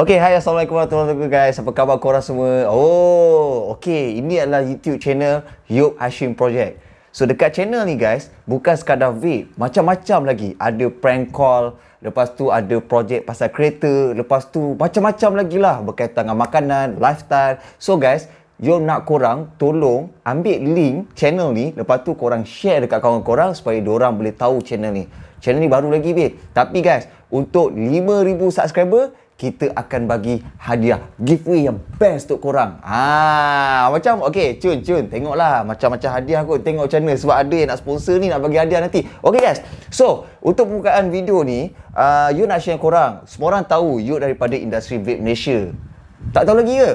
Okay, hai Assalamualaikum warahmatullahi wabarakatuh guys. Apa khabar korang semua? Oh, okay. Ini adalah YouTube channel Yop Hashim Project. So, dekat channel ni guys, bukan sekadar vape. Macam-macam lagi. Ada prank call. Lepas tu ada projek pasal kereta. Lepas tu macam-macam lagi lah berkaitan dengan makanan, lifestyle. So guys, you nak korang tolong ambil link channel ni. Lepas tu korang share dekat kawan korang supaya orang boleh tahu channel ni. Channel ni baru lagi babe. Tapi guys, untuk 5,000 subscriber, kita akan bagi hadiah giveaway yang best untuk korang. Ah, macam okey, cun cun, tengoklah macam-macam hadiah aku. Tengok channel sebab ada yang nak sponsor ni nak bagi hadiah nanti. Okey guys. So, untuk pembukaan video ni, uh, you nak share korang. Semua orang tahu you daripada industri vape Malaysia. Tak tahu lagi ke?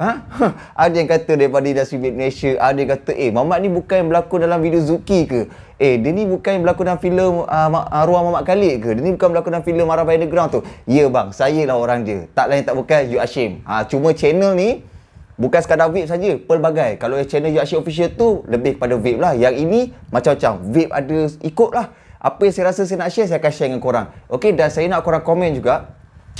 Ha? ada yang kata daripada industri vape Malaysia, ada yang kata eh Muhammad ni bukan yang berlakon dalam video Zuki ke? eh dia ni bukan berlakon dalam filem uh, ah, arwah ah, mamak Khalid ke dia ni bukan berlakon dalam filem arwah by the tu ya bang saya lah orang dia tak lain tak bukan you ashim ha, cuma channel ni Bukan sekadar vape saja, pelbagai. Kalau channel Yuk Asyik Official tu, lebih kepada vape lah. Yang ini, macam-macam. Vape ada ikut lah. Apa yang saya rasa saya nak share, saya akan share dengan korang. Okay, dan saya nak korang komen juga.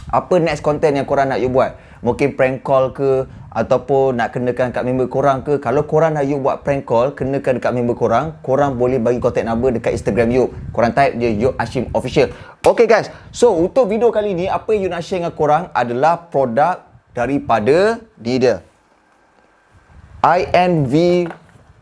Apa next content yang korang nak you buat? mungkin prank call ke ataupun nak kenakan kat member korang ke kalau korang nak Yub buat prank call kenakan dekat member korang korang boleh bagi contact number dekat Instagram Yub korang type je Yub Hashim Official ok guys so untuk video kali ni apa yang Yub nak share dengan korang adalah produk daripada dia INV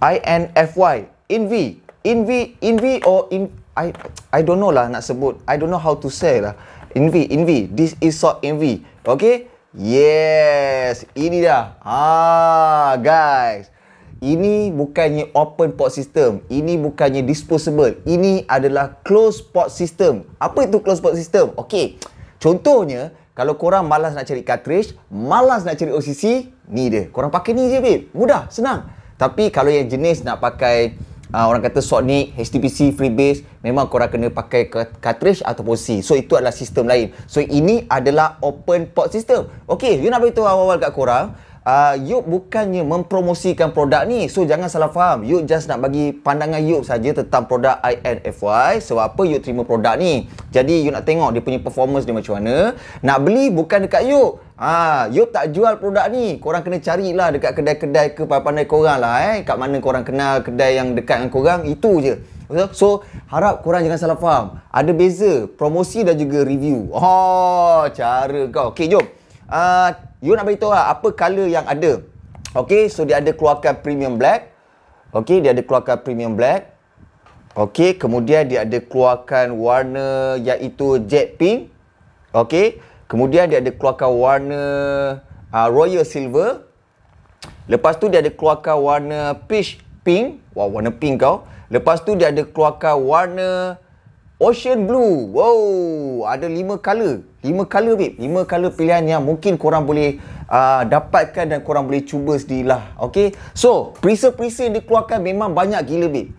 INFY INV INV INV or in, I I don't know lah nak sebut I don't know how to say lah INV INV this is so INV okay Yes, ini dah. Ha, guys. Ini bukannya open port system. Ini bukannya disposable. Ini adalah closed port system. Apa itu closed port system? Okey. Contohnya, kalau korang malas nak cari cartridge, malas nak cari OCC, ni dia. Korang pakai ni je, babe. Mudah, senang. Tapi kalau yang jenis nak pakai uh, orang kata Sonic, HTPC, Freebase, memang korang kena pakai cartridge atau C. So, itu adalah sistem lain. So, ini adalah open port system. Okay, you nak beritahu awal-awal kat korang, uh, ah, Yub bukannya mempromosikan produk ni. So jangan salah faham. Yub just nak bagi pandangan Yub saja tentang produk INFY So apa Yub terima produk ni. Jadi Yub nak tengok dia punya performance dia macam mana. Nak beli bukan dekat Yub. Ha, Yub tak jual produk ni. Korang kena carilah dekat kedai-kedai ke pandai-pandai korang lah eh. Kat mana korang kenal kedai yang dekat dengan korang. Itu je. So, harap korang jangan salah faham. Ada beza promosi dan juga review. Oh, cara kau. Okay, jom. Uh, You nak beritahu lah apa color yang ada. Okay, so dia ada keluarkan premium black. Okay, dia ada keluarkan premium black. Okay, kemudian dia ada keluarkan warna iaitu jet pink. Okay, kemudian dia ada keluarkan warna uh, royal silver. Lepas tu dia ada keluarkan warna peach pink. Wah, warna pink kau. Lepas tu dia ada keluarkan warna... Ocean Blue. Wow, ada lima color. Lima color, babe. Lima color pilihan yang mungkin korang boleh uh, dapatkan dan korang boleh cuba lah, Okay. So, perisa-perisa yang dikeluarkan memang banyak gila, babe.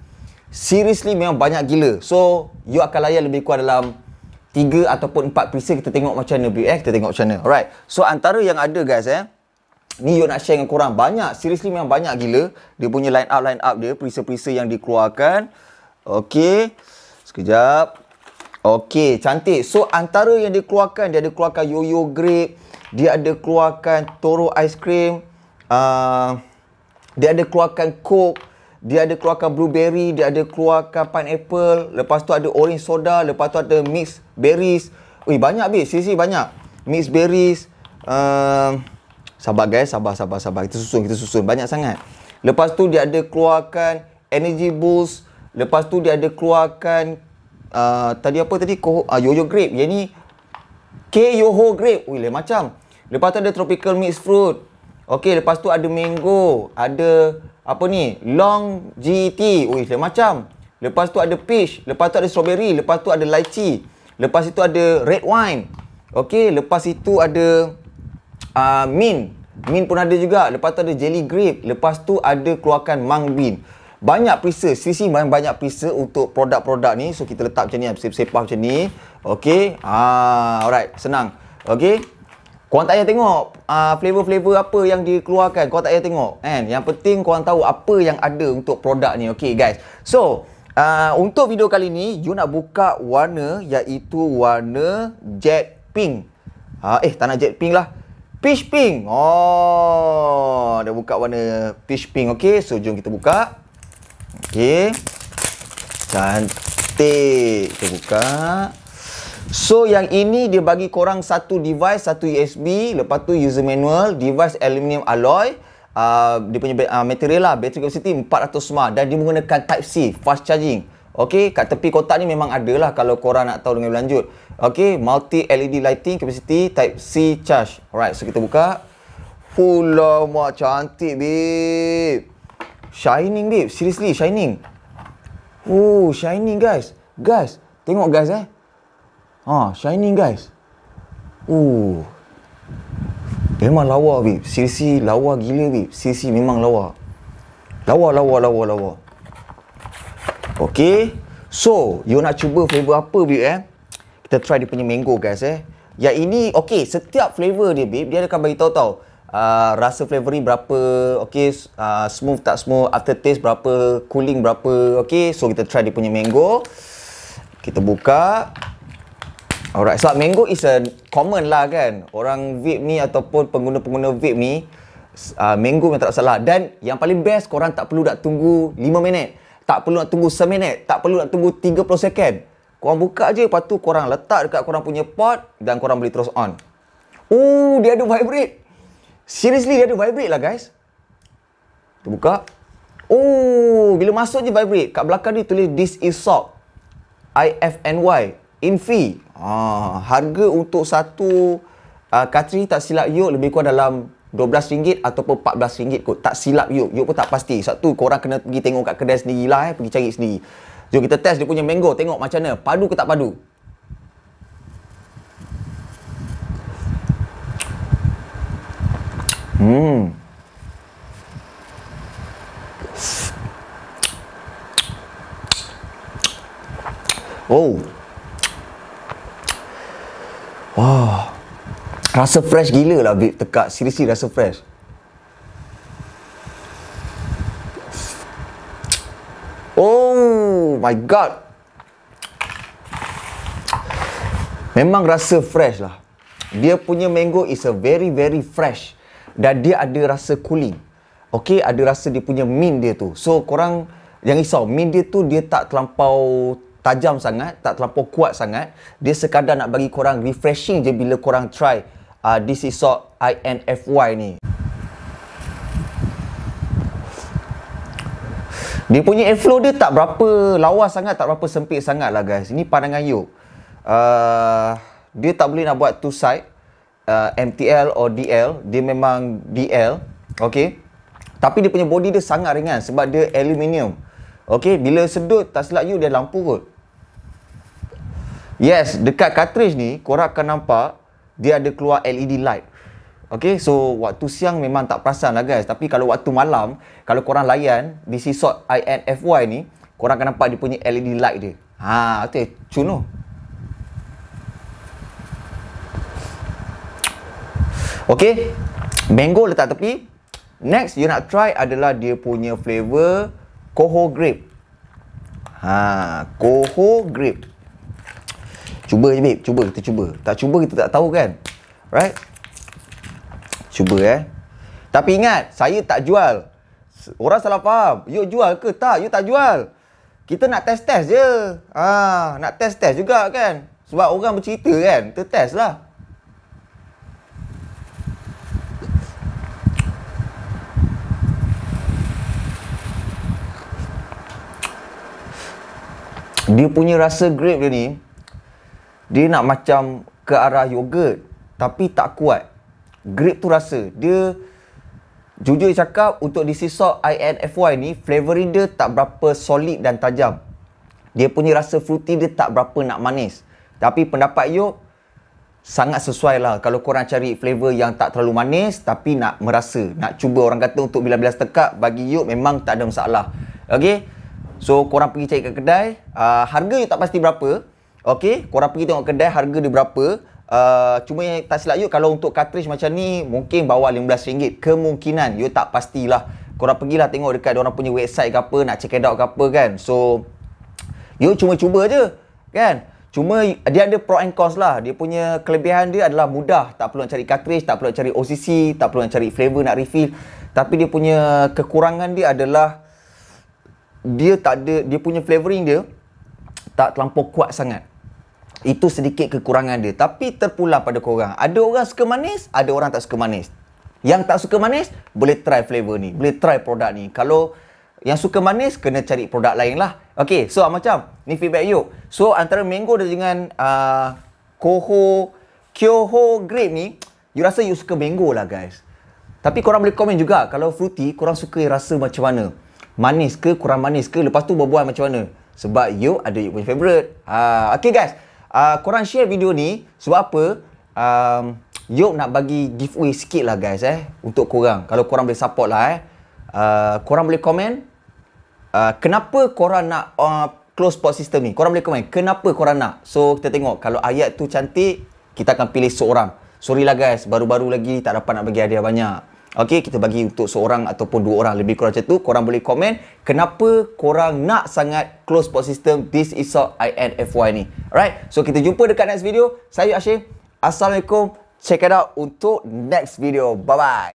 Seriously, memang banyak gila. So, you akan layan lebih kuat dalam tiga ataupun empat perisa. Kita tengok macam mana, babe. Eh? Kita tengok macam mana. Alright. So, antara yang ada, guys, eh. Ni you nak share dengan korang. Banyak. Seriously, memang banyak gila. Dia punya line up-line up dia. Perisa-perisa yang dikeluarkan. Okay. Sekejap. Okey, cantik. So, antara yang dia keluarkan, dia ada keluarkan yo-yo grape. Dia ada keluarkan toro ice cream. Uh, dia ada keluarkan coke. Dia ada keluarkan blueberry. Dia ada keluarkan pineapple. Lepas tu ada orange soda. Lepas tu ada mix berries. Ui banyak bih. Sisi banyak. Mix berries. Uh, sabar guys. Sabar, sabar, sabar. Kita susun, kita susun. Banyak sangat. Lepas tu dia ada keluarkan energy boost. Lepas tu dia ada keluarkan Ah, tadi apa tadi Koho, uh, ah, yoyo grape yang ni K yoho grape Ui, le macam lepas tu ada tropical mixed fruit Okey, lepas tu ada mango ada apa ni long GT Ui, le macam lepas tu ada peach lepas tu ada strawberry lepas tu ada lychee lepas itu ada red wine Okey, lepas itu ada uh, mint mint pun ada juga lepas tu ada jelly grape lepas tu ada keluarkan mung bean banyak pizza sisi banyak banyak pizza untuk produk-produk ni so kita letak macam ni sepah macam ni okey ah alright senang okey Korang tak payah tengok uh, flavor-flavor apa yang dikeluarkan. Korang tak payah tengok. And yang penting kau tahu apa yang ada untuk produk ni. Okay guys. So, uh, untuk video kali ni, you nak buka warna iaitu warna jet pink. Uh, eh, tak nak jet pink lah. Peach pink. Oh, dah buka warna peach pink. Okay, so jom kita Buka. Okey. Cantik. Kita buka. So, yang ini dia bagi korang satu device, satu USB. Lepas tu user manual. Device aluminium alloy. Uh, dia punya uh, material lah. Battery capacity 400 mAh. Dan dia menggunakan Type-C. Fast charging. Okey. Kat tepi kotak ni memang ada lah kalau korang nak tahu dengan lanjut. Okey. Multi LED lighting capacity Type-C charge. Alright. So, kita buka. Fulah mak cantik babe. Shining babe, seriously shining. Oh, shining guys. Guys, tengok guys eh. Ha, shining guys. Oh. Memang lawa babe. Seriously lawa gila babe. Seriously memang lawa. Lawa lawa lawa lawa. Okay. So, you nak cuba flavor apa babe eh? Kita try dia punya mango guys eh. Ya ini okay, setiap flavor dia babe dia akan bagi tahu -tau. Ah, rasa flavor berapa okay, uh, smooth tak smooth after taste berapa cooling berapa okay. so kita try dia punya mango kita buka alright sebab so, mango is a common lah kan orang vape ni ataupun pengguna-pengguna vape ni uh, mango yang tak salah dan yang paling best korang tak perlu nak tunggu 5 minit tak perlu nak tunggu 1 minit tak perlu nak tunggu 30 second korang buka je lepas tu korang letak dekat korang punya pot dan korang boleh terus on Oh, dia ada vibrate. Seriously dia ada vibrate lah guys. Terbuka. Oh, bila masuk je vibrate. Kat belakang ni tulis this is sock. I F N Y Infi. Ha, harga untuk satu uh, ah, katri tak silap yuk lebih kurang dalam RM12 ataupun RM14 kot. Tak silap yuk. Yuk pun tak pasti. Satu korang kena pergi tengok kat kedai sendiri lah eh. Pergi cari sendiri. Jom kita test dia punya mango. Tengok macam mana. Padu ke tak padu? Hmm. Oh. Wah. Rasa fresh gila lah babe tekak. Seriously rasa fresh. Oh my god. Memang rasa fresh lah. Dia punya mango is a very very fresh dan dia ada rasa cooling. okay, ada rasa dia punya mint dia tu. So korang yang risau, mint dia tu dia tak terlampau tajam sangat, tak terlampau kuat sangat. Dia sekadar nak bagi korang refreshing je bila korang try uh, this is so INFY ni. Dia punya airflow dia tak berapa lawas sangat, tak berapa sempit sangat lah guys. Ini pandangan you. Uh, dia tak boleh nak buat two side uh, MTL or DL dia memang DL okay. tapi dia punya body dia sangat ringan sebab dia aluminium okay. bila sedut tak silap you dia lampu kot yes dekat cartridge ni korang akan nampak dia ada keluar LED light Okay, so waktu siang memang tak perasan lah guys Tapi kalau waktu malam Kalau korang layan di Seesaw INFY ni Korang akan nampak dia punya LED light dia Haa, tu cun tu Okay. Mango letak tepi. Next you nak try adalah dia punya flavor Koho Grape. Ha, Koho Grape. Cuba je babe, cuba kita cuba. Tak cuba kita tak tahu kan. Right? Cuba eh. Tapi ingat, saya tak jual. Orang salah faham. You jual ke? Tak, you tak jual. Kita nak test-test je. Ha, nak test-test juga kan. Sebab orang bercerita kan. Kita test lah. dia punya rasa grape dia ni dia nak macam ke arah yogurt tapi tak kuat grape tu rasa dia jujur cakap untuk DC Salt INFY ni flavoring dia tak berapa solid dan tajam dia punya rasa fruity dia tak berapa nak manis tapi pendapat yuk sangat sesuai lah kalau korang cari flavor yang tak terlalu manis tapi nak merasa nak cuba orang kata untuk bila-bila tekak bagi yuk memang tak ada masalah Okay? So korang pergi cari kat kedai, uh, harga you tak pasti berapa. Okay, korang pergi tengok kedai harga dia berapa. Uh, cuma yang tak silap you kalau untuk cartridge macam ni mungkin bawah RM15. Kemungkinan you tak pastilah. Korang pergilah tengok dekat orang punya website ke apa, nak check it out ke apa kan. So, you cuma cuba je. Kan? Cuma dia ada pro and cons lah. Dia punya kelebihan dia adalah mudah. Tak perlu nak cari cartridge, tak perlu nak cari OCC, tak perlu nak cari flavor nak refill. Tapi dia punya kekurangan dia adalah dia tak ada dia punya flavoring dia tak terlalu kuat sangat. Itu sedikit kekurangan dia. Tapi terpulang pada korang. Ada orang suka manis, ada orang tak suka manis. Yang tak suka manis, boleh try flavor ni. Boleh try produk ni. Kalau yang suka manis, kena cari produk lain lah. Okay, so macam, ni feedback you. So, antara mango dengan uh, Koho, Kyoho grape ni, you rasa you suka mango lah guys. Tapi korang boleh komen juga, kalau fruity, korang suka rasa macam mana manis ke kurang manis ke lepas tu berbual macam mana sebab you ada you punya favorite ha uh, okey guys uh, korang share video ni sebab apa um, you nak bagi giveaway sikit lah guys eh untuk korang kalau korang boleh support lah eh uh, korang boleh komen uh, kenapa korang nak uh, close spot system ni korang boleh komen kenapa korang nak so kita tengok kalau ayat tu cantik kita akan pilih seorang sorry lah guys baru-baru lagi tak dapat nak bagi hadiah banyak Okey, kita bagi untuk seorang ataupun dua orang lebih kurang macam tu. Korang boleh komen kenapa korang nak sangat close port system this is so INFY ni. Alright, so kita jumpa dekat next video. Saya Ashim. Assalamualaikum. Check it out untuk next video. Bye-bye.